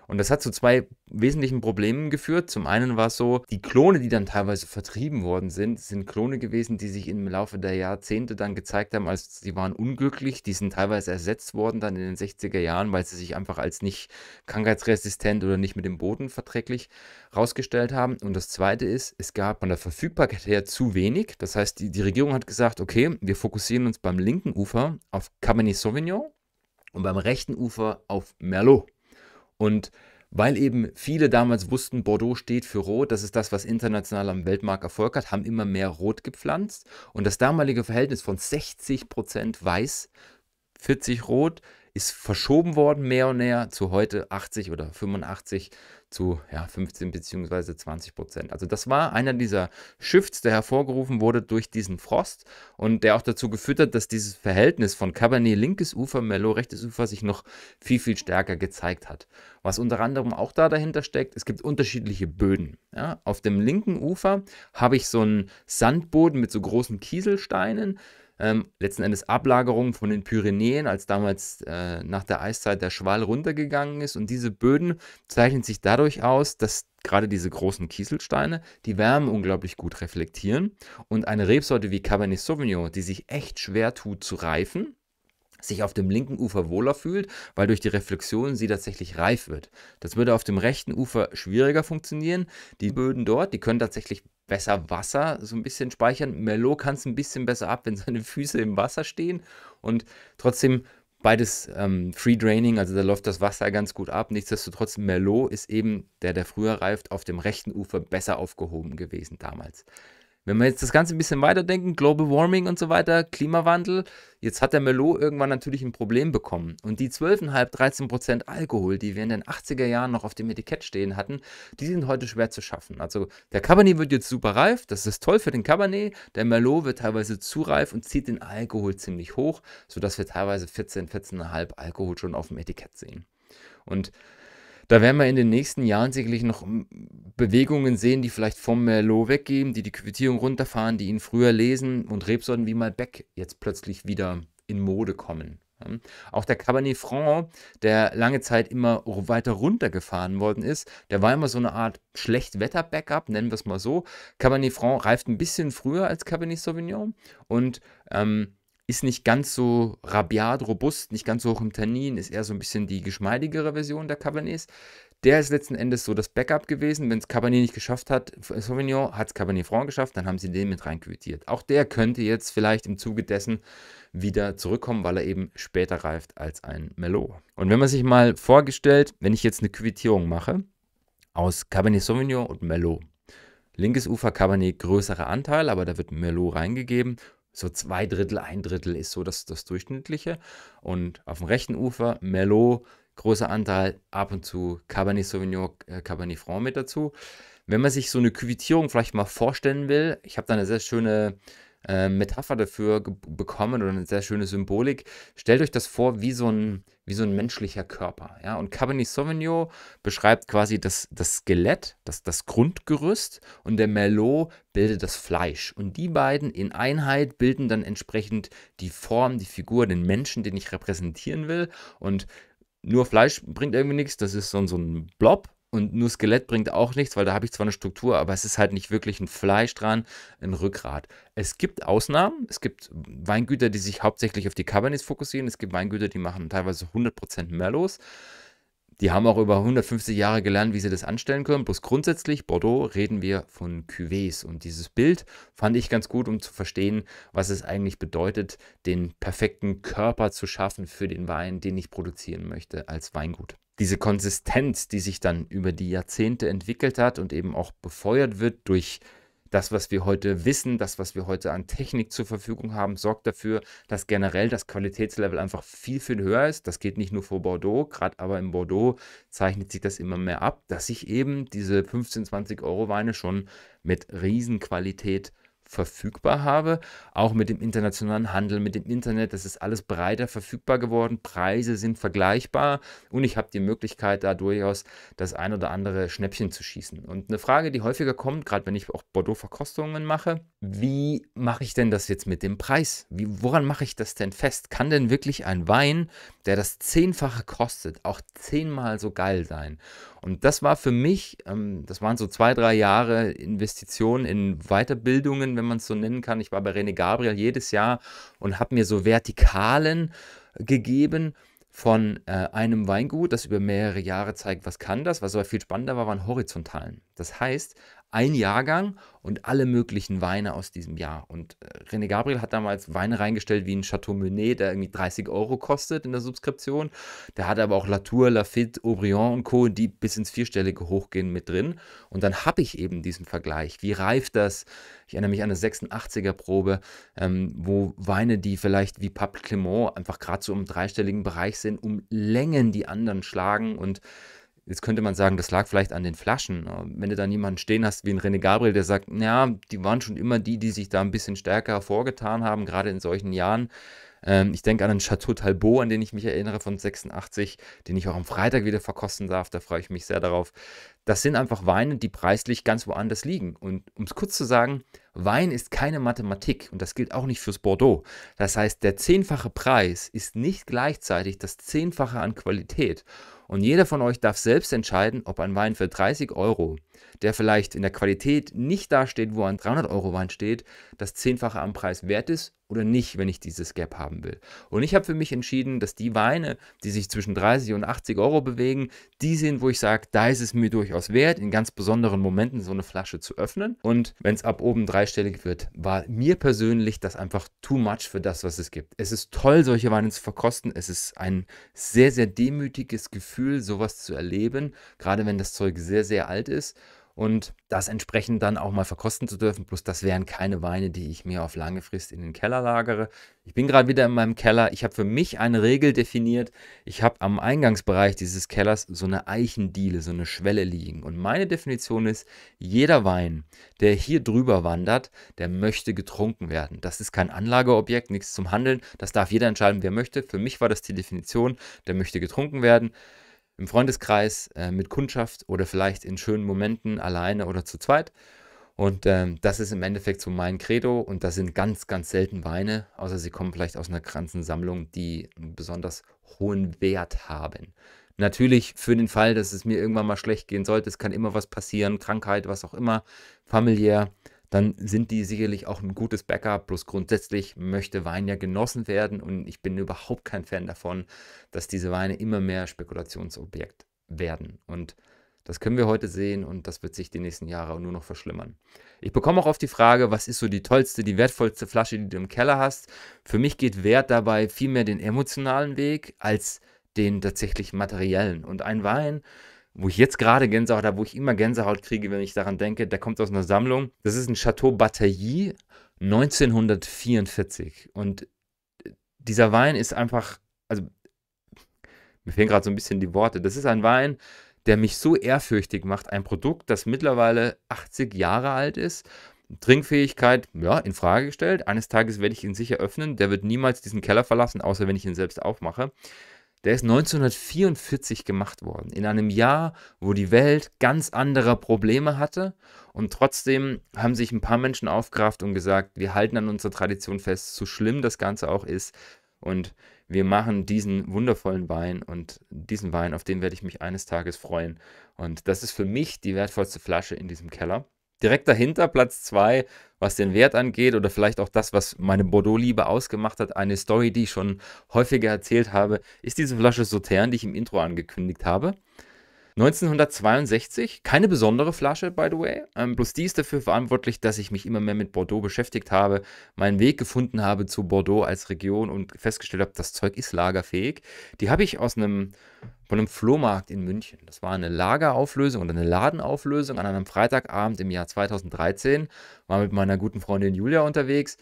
Und das hat zu zwei wesentlichen Problemen geführt. Zum einen war es so, die Klone, die dann teilweise vertrieben worden sind, sind Klone gewesen, die sich im Laufe der Jahrzehnte dann gezeigt haben, als sie waren unglücklich. Die sind teilweise ersetzt worden dann in den 60er Jahren, weil sie sich einfach als nicht krankheitsresistent oder nicht mit dem Boden verträglich rausgestellt haben. Und das zweite ist, es gab von der Verfügbarkeit her zu wenig. Das heißt, die, die Regierung hat gesagt, okay, wir fokussieren uns beim linken Ufer auf Cabernet Sauvignon und beim rechten Ufer auf Merlot. Und weil eben viele damals wussten, Bordeaux steht für Rot, das ist das, was international am Weltmarkt Erfolg hat, haben immer mehr Rot gepflanzt. Und das damalige Verhältnis von 60% Weiß, 40 Rot ist verschoben worden, mehr und mehr, zu heute 80 oder 85 zu ja, 15 bzw. 20 Prozent. Also das war einer dieser Shifts, der hervorgerufen wurde durch diesen Frost und der auch dazu geführt hat, dass dieses Verhältnis von Cabernet linkes Ufer, Merlot rechtes Ufer sich noch viel, viel stärker gezeigt hat. Was unter anderem auch da dahinter steckt, es gibt unterschiedliche Böden. Ja, auf dem linken Ufer habe ich so einen Sandboden mit so großen Kieselsteinen, ähm, letzten Endes Ablagerungen von den Pyrenäen, als damals äh, nach der Eiszeit der Schwall runtergegangen ist. Und diese Böden zeichnen sich dadurch aus, dass gerade diese großen Kieselsteine die Wärme unglaublich gut reflektieren. Und eine Rebsorte wie Cabernet Sauvignon, die sich echt schwer tut zu reifen, sich auf dem linken Ufer wohler fühlt, weil durch die Reflexion sie tatsächlich reif wird. Das würde auf dem rechten Ufer schwieriger funktionieren. Die Böden dort, die können tatsächlich besser Wasser so ein bisschen speichern. Merlot kann es ein bisschen besser ab, wenn seine Füße im Wasser stehen und trotzdem beides ähm, Free Draining, also da läuft das Wasser ganz gut ab. Nichtsdestotrotz, Merlot ist eben der, der früher reift, auf dem rechten Ufer besser aufgehoben gewesen damals. Wenn wir jetzt das Ganze ein bisschen weiterdenken, Global Warming und so weiter, Klimawandel, jetzt hat der Melo irgendwann natürlich ein Problem bekommen. Und die 12,5, 13 Prozent Alkohol, die wir in den 80er Jahren noch auf dem Etikett stehen hatten, die sind heute schwer zu schaffen. Also der Cabernet wird jetzt super reif, das ist toll für den Cabernet. Der Merlot wird teilweise zu reif und zieht den Alkohol ziemlich hoch, sodass wir teilweise 14, 14,5 Alkohol schon auf dem Etikett sehen. Und da werden wir in den nächsten Jahren sicherlich noch hm, Bewegungen sehen, die vielleicht vom Merlot weggehen, die die Quittierung runterfahren, die ihn früher lesen und Rebsorten wie Malbec jetzt plötzlich wieder in Mode kommen. Hm? Auch der Cabernet Franc, der lange Zeit immer weiter runtergefahren worden ist, der war immer so eine Art Schlechtwetter-Backup, nennen wir es mal so. Cabernet Franc reift ein bisschen früher als Cabernet Sauvignon und ähm, ist nicht ganz so rabiat, robust, nicht ganz so hoch im Tannin, ist eher so ein bisschen die geschmeidigere Version der Cabernets. Der ist letzten Endes so das Backup gewesen. Wenn es Cabernet nicht geschafft hat, Sauvignon hat es Cabernet Franc geschafft, dann haben sie den mit reinquittiert. Auch der könnte jetzt vielleicht im Zuge dessen wieder zurückkommen, weil er eben später reift als ein Melot. Und wenn man sich mal vorgestellt, wenn ich jetzt eine Quittierung mache aus Cabernet Sauvignon und Melot, linkes Ufer Cabernet größerer Anteil, aber da wird Melot reingegeben so zwei Drittel, ein Drittel ist so das, das Durchschnittliche. Und auf dem rechten Ufer Merlot, großer Anteil, ab und zu Cabernet Sauvignon, äh, Cabernet Franc mit dazu. Wenn man sich so eine Küvitierung vielleicht mal vorstellen will, ich habe da eine sehr schöne äh, Metapher dafür bekommen oder eine sehr schöne Symbolik. Stellt euch das vor wie so ein, wie so ein menschlicher Körper. Ja? Und Cabernet Sauvignon beschreibt quasi das, das Skelett, das, das Grundgerüst und der Merlot bildet das Fleisch. Und die beiden in Einheit bilden dann entsprechend die Form, die Figur, den Menschen, den ich repräsentieren will. Und nur Fleisch bringt irgendwie nichts, das ist so, so ein Blob und nur Skelett bringt auch nichts, weil da habe ich zwar eine Struktur, aber es ist halt nicht wirklich ein Fleisch dran, ein Rückgrat. Es gibt Ausnahmen. Es gibt Weingüter, die sich hauptsächlich auf die Cabernets fokussieren. Es gibt Weingüter, die machen teilweise 100% Merlots. Die haben auch über 150 Jahre gelernt, wie sie das anstellen können. Bloß grundsätzlich, Bordeaux, reden wir von Cuvées. Und dieses Bild fand ich ganz gut, um zu verstehen, was es eigentlich bedeutet, den perfekten Körper zu schaffen für den Wein, den ich produzieren möchte als Weingut diese Konsistenz, die sich dann über die Jahrzehnte entwickelt hat und eben auch befeuert wird durch das, was wir heute wissen, das, was wir heute an Technik zur Verfügung haben, sorgt dafür, dass generell das Qualitätslevel einfach viel, viel höher ist. Das geht nicht nur vor Bordeaux, gerade aber in Bordeaux zeichnet sich das immer mehr ab, dass sich eben diese 15, 20 Euro Weine schon mit Riesenqualität verfügbar habe. Auch mit dem internationalen Handel, mit dem Internet, das ist alles breiter verfügbar geworden. Preise sind vergleichbar und ich habe die Möglichkeit, da durchaus das ein oder andere Schnäppchen zu schießen. Und eine Frage, die häufiger kommt, gerade wenn ich auch Bordeaux-Verkostungen mache, wie mache ich denn das jetzt mit dem Preis? Wie, woran mache ich das denn fest? Kann denn wirklich ein Wein, der das Zehnfache kostet, auch zehnmal so geil sein? Und das war für mich, ähm, das waren so zwei, drei Jahre Investitionen in Weiterbildungen, wenn man es so nennen kann. Ich war bei René Gabriel jedes Jahr und habe mir so Vertikalen gegeben von äh, einem Weingut, das über mehrere Jahre zeigt, was kann das. Was aber viel spannender war, waren Horizontalen. Das heißt, ein Jahrgang und alle möglichen Weine aus diesem Jahr. Und äh, René Gabriel hat damals Weine reingestellt wie ein Chateau Menet, der irgendwie 30 Euro kostet in der Subskription. Der hat aber auch Latour, Lafitte, Aubryon und Co., die bis ins Vierstellige hochgehen mit drin. Und dann habe ich eben diesen Vergleich. Wie reift das? Ich erinnere mich an eine 86er-Probe, ähm, wo Weine, die vielleicht wie Pape Clement einfach gerade so im dreistelligen Bereich sind, um Längen die anderen schlagen und Jetzt könnte man sagen, das lag vielleicht an den Flaschen. Wenn du da jemanden stehen hast wie ein René Gabriel, der sagt, naja, die waren schon immer die, die sich da ein bisschen stärker hervorgetan haben, gerade in solchen Jahren. Ähm, ich denke an den Chateau Talbot, an den ich mich erinnere von 86, den ich auch am Freitag wieder verkosten darf. Da freue ich mich sehr darauf. Das sind einfach Weine, die preislich ganz woanders liegen. Und um es kurz zu sagen, Wein ist keine Mathematik und das gilt auch nicht fürs Bordeaux. Das heißt, der zehnfache Preis ist nicht gleichzeitig das zehnfache an Qualität. Und jeder von euch darf selbst entscheiden, ob ein Wein für 30 Euro der vielleicht in der Qualität nicht dasteht, wo ein 300-Euro-Wein steht, das Zehnfache am Preis wert ist oder nicht, wenn ich dieses Gap haben will. Und ich habe für mich entschieden, dass die Weine, die sich zwischen 30 und 80 Euro bewegen, die sind, wo ich sage, da ist es mir durchaus wert, in ganz besonderen Momenten so eine Flasche zu öffnen. Und wenn es ab oben dreistellig wird, war mir persönlich das einfach too much für das, was es gibt. Es ist toll, solche Weine zu verkosten. Es ist ein sehr, sehr demütiges Gefühl, sowas zu erleben, gerade wenn das Zeug sehr, sehr alt ist und das entsprechend dann auch mal verkosten zu dürfen. Plus, das wären keine Weine, die ich mir auf lange Frist in den Keller lagere. Ich bin gerade wieder in meinem Keller. Ich habe für mich eine Regel definiert. Ich habe am Eingangsbereich dieses Kellers so eine Eichendiele, so eine Schwelle liegen. Und meine Definition ist, jeder Wein, der hier drüber wandert, der möchte getrunken werden. Das ist kein Anlageobjekt, nichts zum Handeln. Das darf jeder entscheiden, wer möchte. Für mich war das die Definition, der möchte getrunken werden im Freundeskreis, äh, mit Kundschaft oder vielleicht in schönen Momenten alleine oder zu zweit. Und ähm, das ist im Endeffekt so mein Credo. Und das sind ganz, ganz selten Weine, außer sie kommen vielleicht aus einer ganzen Sammlung, die einen besonders hohen Wert haben. Natürlich für den Fall, dass es mir irgendwann mal schlecht gehen sollte, es kann immer was passieren, Krankheit, was auch immer, familiär dann sind die sicherlich auch ein gutes Backup. Plus grundsätzlich möchte Wein ja genossen werden und ich bin überhaupt kein Fan davon, dass diese Weine immer mehr Spekulationsobjekt werden. Und das können wir heute sehen und das wird sich die nächsten Jahre nur noch verschlimmern. Ich bekomme auch oft die Frage, was ist so die tollste, die wertvollste Flasche, die du im Keller hast? Für mich geht Wert dabei vielmehr den emotionalen Weg als den tatsächlich materiellen. Und ein Wein, wo ich jetzt gerade Gänsehaut habe, wo ich immer Gänsehaut kriege, wenn ich daran denke, der kommt aus einer Sammlung. Das ist ein Chateau Batailly 1944. Und dieser Wein ist einfach, also mir fehlen gerade so ein bisschen die Worte. Das ist ein Wein, der mich so ehrfürchtig macht. Ein Produkt, das mittlerweile 80 Jahre alt ist. Trinkfähigkeit, ja, in Frage gestellt. Eines Tages werde ich ihn sicher öffnen. Der wird niemals diesen Keller verlassen, außer wenn ich ihn selbst aufmache. Der ist 1944 gemacht worden, in einem Jahr, wo die Welt ganz andere Probleme hatte. Und trotzdem haben sich ein paar Menschen aufgerafft und gesagt, wir halten an unserer Tradition fest, so schlimm das Ganze auch ist. Und wir machen diesen wundervollen Wein und diesen Wein, auf den werde ich mich eines Tages freuen. Und das ist für mich die wertvollste Flasche in diesem Keller. Direkt dahinter Platz 2, was den Wert angeht oder vielleicht auch das, was meine Bordeaux-Liebe ausgemacht hat. Eine Story, die ich schon häufiger erzählt habe, ist diese Flasche Sautern, die ich im Intro angekündigt habe. 1962, keine besondere Flasche, by the way. Ähm, bloß die ist dafür verantwortlich, dass ich mich immer mehr mit Bordeaux beschäftigt habe, meinen Weg gefunden habe zu Bordeaux als Region und festgestellt habe, das Zeug ist lagerfähig. Die habe ich aus einem, von einem Flohmarkt in München. Das war eine Lagerauflösung oder eine Ladenauflösung an einem Freitagabend im Jahr 2013. War mit meiner guten Freundin Julia unterwegs.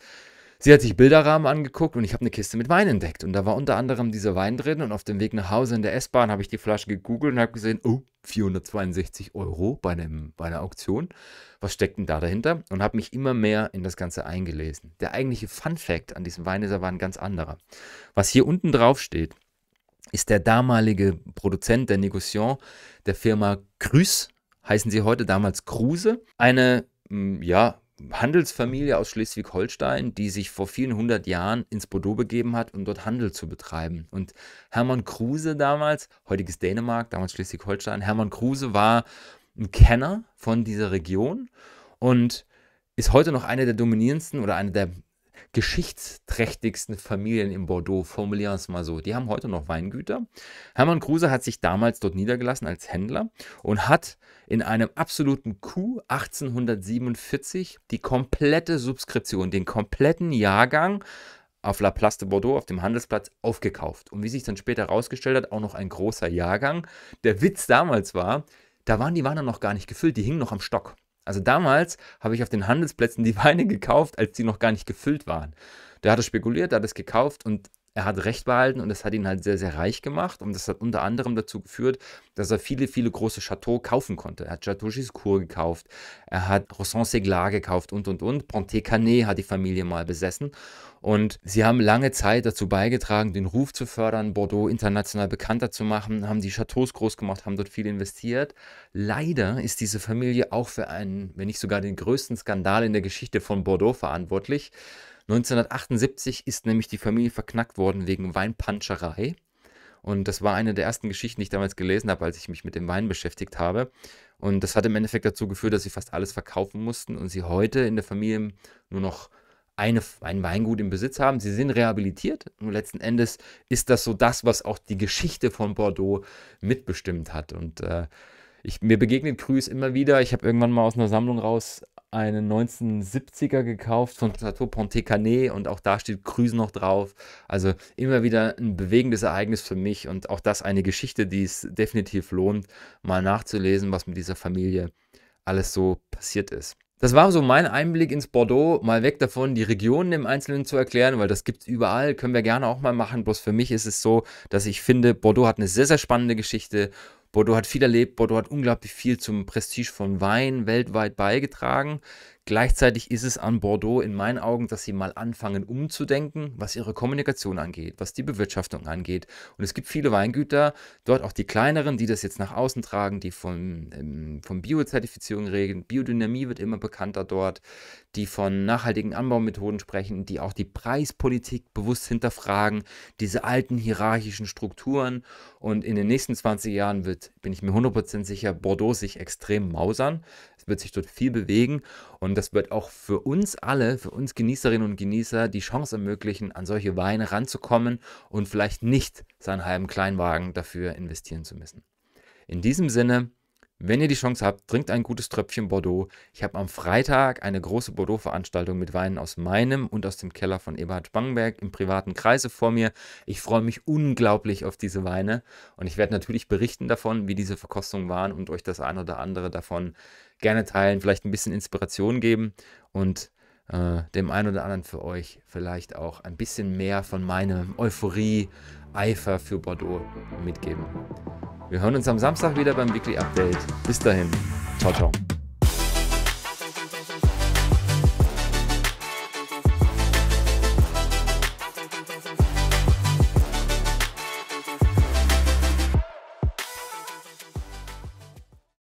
Sie hat sich Bilderrahmen angeguckt und ich habe eine Kiste mit Wein entdeckt. Und da war unter anderem dieser Wein drin. Und auf dem Weg nach Hause in der S-Bahn habe ich die Flasche gegoogelt und habe gesehen, oh, 462 Euro bei, einem, bei einer Auktion. Was steckt denn da dahinter? Und habe mich immer mehr in das Ganze eingelesen. Der eigentliche Fun-Fact an diesem Wein ist aber ein ganz anderer. Was hier unten drauf steht, ist der damalige Produzent der Negociant der Firma Cruz, heißen sie heute damals Kruse, eine ja, Handelsfamilie aus Schleswig-Holstein, die sich vor vielen hundert Jahren ins Bordeaux begeben hat, um dort Handel zu betreiben. Und Hermann Kruse damals, heutiges Dänemark, damals Schleswig-Holstein, Hermann Kruse war ein Kenner von dieser Region und ist heute noch einer der dominierendsten oder einer der geschichtsträchtigsten Familien in Bordeaux, formulieren wir es mal so. Die haben heute noch Weingüter. Hermann Kruse hat sich damals dort niedergelassen als Händler und hat in einem absoluten Coup 1847 die komplette Subskription, den kompletten Jahrgang auf La Place de Bordeaux auf dem Handelsplatz aufgekauft. Und wie sich dann später herausgestellt hat, auch noch ein großer Jahrgang. Der Witz damals war, da waren die Weine noch gar nicht gefüllt, die hingen noch am Stock. Also damals habe ich auf den Handelsplätzen die Weine gekauft, als die noch gar nicht gefüllt waren. Der hat es spekuliert, der hat es gekauft und er hat Recht behalten und das hat ihn halt sehr, sehr reich gemacht. Und das hat unter anderem dazu geführt, dass er viele, viele große Chateaux kaufen konnte. Er hat Chateau Giscourt gekauft, er hat Rosson seglar gekauft und, und, und. Ponté-Canet hat die Familie mal besessen. Und sie haben lange Zeit dazu beigetragen, den Ruf zu fördern, Bordeaux international bekannter zu machen, haben die Chateaus groß gemacht, haben dort viel investiert. Leider ist diese Familie auch für einen, wenn nicht sogar den größten Skandal in der Geschichte von Bordeaux verantwortlich. 1978 ist nämlich die Familie verknackt worden wegen Weinpanscherei. Und das war eine der ersten Geschichten, die ich damals gelesen habe, als ich mich mit dem Wein beschäftigt habe. Und das hat im Endeffekt dazu geführt, dass sie fast alles verkaufen mussten und sie heute in der Familie nur noch eine, ein Weingut im Besitz haben. Sie sind rehabilitiert. Nur letzten Endes ist das so das, was auch die Geschichte von Bordeaux mitbestimmt hat. Und äh, ich, mir begegnet Krüß immer wieder. Ich habe irgendwann mal aus einer Sammlung raus einen 1970er gekauft von Chateau Pontet-Canet und auch da steht Krüse noch drauf. Also immer wieder ein bewegendes Ereignis für mich und auch das eine Geschichte, die es definitiv lohnt, mal nachzulesen, was mit dieser Familie alles so passiert ist. Das war so mein Einblick ins Bordeaux, mal weg davon, die Regionen im Einzelnen zu erklären, weil das gibt es überall, können wir gerne auch mal machen. Bloß für mich ist es so, dass ich finde, Bordeaux hat eine sehr, sehr spannende Geschichte Bordeaux hat viel erlebt, Bordeaux hat unglaublich viel zum Prestige von Wein weltweit beigetragen. Gleichzeitig ist es an Bordeaux in meinen Augen, dass sie mal anfangen umzudenken, was ihre Kommunikation angeht, was die Bewirtschaftung angeht. Und es gibt viele Weingüter, dort auch die kleineren, die das jetzt nach außen tragen, die von, ähm, von Biozertifizierung reden. Biodynamie wird immer bekannter dort, die von nachhaltigen Anbaumethoden sprechen, die auch die Preispolitik bewusst hinterfragen, diese alten hierarchischen Strukturen. Und in den nächsten 20 Jahren wird, bin ich mir 100% sicher, Bordeaux sich extrem mausern wird sich dort viel bewegen und das wird auch für uns alle, für uns Genießerinnen und Genießer, die Chance ermöglichen, an solche Weine ranzukommen und vielleicht nicht seinen halben Kleinwagen dafür investieren zu müssen. In diesem Sinne, wenn ihr die Chance habt, trinkt ein gutes Tröpfchen Bordeaux. Ich habe am Freitag eine große Bordeaux-Veranstaltung mit Weinen aus meinem und aus dem Keller von Eberhard Spangenberg im privaten Kreise vor mir. Ich freue mich unglaublich auf diese Weine und ich werde natürlich berichten davon, wie diese Verkostungen waren und euch das ein oder andere davon gerne teilen, vielleicht ein bisschen Inspiration geben und äh, dem einen oder anderen für euch vielleicht auch ein bisschen mehr von meinem Euphorie, Eifer für Bordeaux mitgeben. Wir hören uns am Samstag wieder beim Weekly Update. Bis dahin, ciao, ciao.